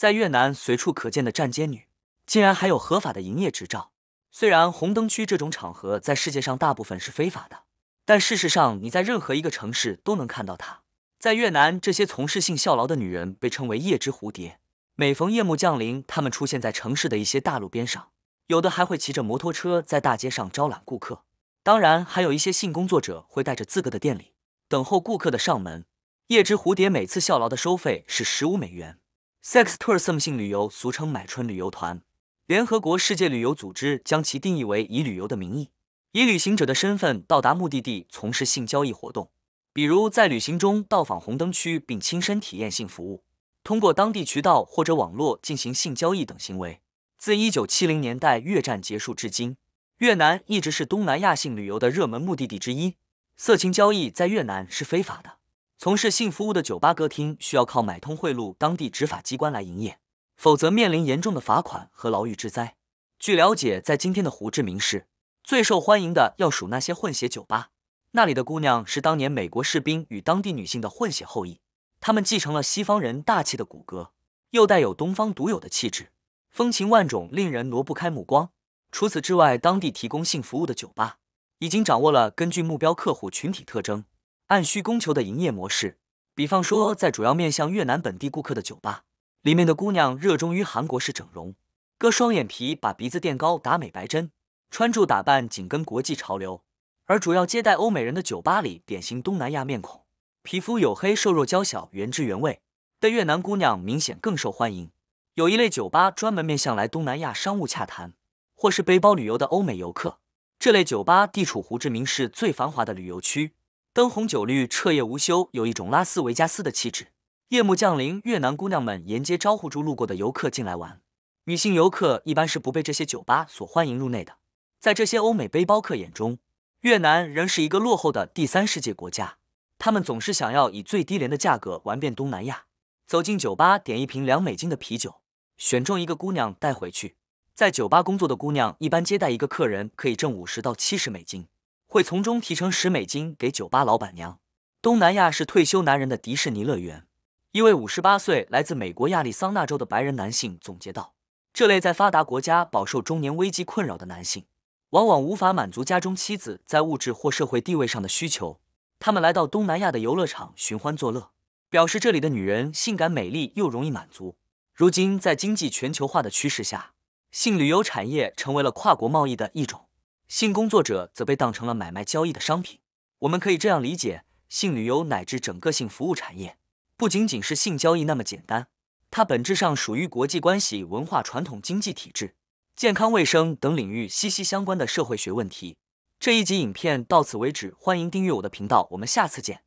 在越南随处可见的站街女，竟然还有合法的营业执照。虽然红灯区这种场合在世界上大部分是非法的，但事实上你在任何一个城市都能看到它。在越南，这些从事性效劳的女人被称为夜之蝴蝶。每逢夜幕降临，她们出现在城市的一些大路边上，有的还会骑着摩托车在大街上招揽顾客。当然，还有一些性工作者会带着自个的店里等候顾客的上门。夜之蝴蝶每次效劳的收费是十五美元。sex tourism 性旅游，俗称买春旅游团。联合国世界旅游组织将其定义为以旅游的名义，以旅行者的身份到达目的地，从事性交易活动，比如在旅行中到访红灯区并亲身体验性服务，通过当地渠道或者网络进行性交易等行为。自1970年代越战结束至今，越南一直是东南亚性旅游的热门目的地之一。色情交易在越南是非法的。从事性服务的酒吧、歌厅需要靠买通贿赂当地执法机关来营业，否则面临严重的罚款和牢狱之灾。据了解，在今天的胡志明市，最受欢迎的要数那些混血酒吧，那里的姑娘是当年美国士兵与当地女性的混血后裔，她们继承了西方人大气的骨骼，又带有东方独有的气质，风情万种，令人挪不开目光。除此之外，当地提供性服务的酒吧已经掌握了根据目标客户群体特征。按需供求的营业模式，比方说，在主要面向越南本地顾客的酒吧，里面的姑娘热衷于韩国式整容，割双眼皮，把鼻子垫高，打美白针，穿着打扮紧跟国际潮流；而主要接待欧美人的酒吧里，典型东南亚面孔，皮肤黝黑、瘦弱娇小、原汁原味的越南姑娘明显更受欢迎。有一类酒吧专门面向来东南亚商务洽谈，或是背包旅游的欧美游客，这类酒吧地处胡志明市最繁华的旅游区。灯红酒绿，彻夜无休，有一种拉斯维加斯的气质。夜幕降临，越南姑娘们沿街招呼住路过的游客进来玩。女性游客一般是不被这些酒吧所欢迎入内的。在这些欧美背包客眼中，越南仍是一个落后的第三世界国家。他们总是想要以最低廉的价格玩遍东南亚。走进酒吧，点一瓶两美金的啤酒，选中一个姑娘带回去。在酒吧工作的姑娘，一般接待一个客人可以挣五十到七十美金。会从中提成十美金给酒吧老板娘。东南亚是退休男人的迪士尼乐园。一位五十八岁来自美国亚利桑那州的白人男性总结道：“这类在发达国家饱受中年危机困扰的男性，往往无法满足家中妻子在物质或社会地位上的需求。他们来到东南亚的游乐场寻欢作乐，表示这里的女人性感美丽又容易满足。如今，在经济全球化的趋势下，性旅游产业成为了跨国贸易的一种。”性工作者则被当成了买卖交易的商品。我们可以这样理解：性旅游乃至整个性服务产业，不仅仅是性交易那么简单，它本质上属于国际关系、文化传统、经济体制、健康卫生等领域息息相关的社会学问题。这一集影片到此为止，欢迎订阅我的频道，我们下次见。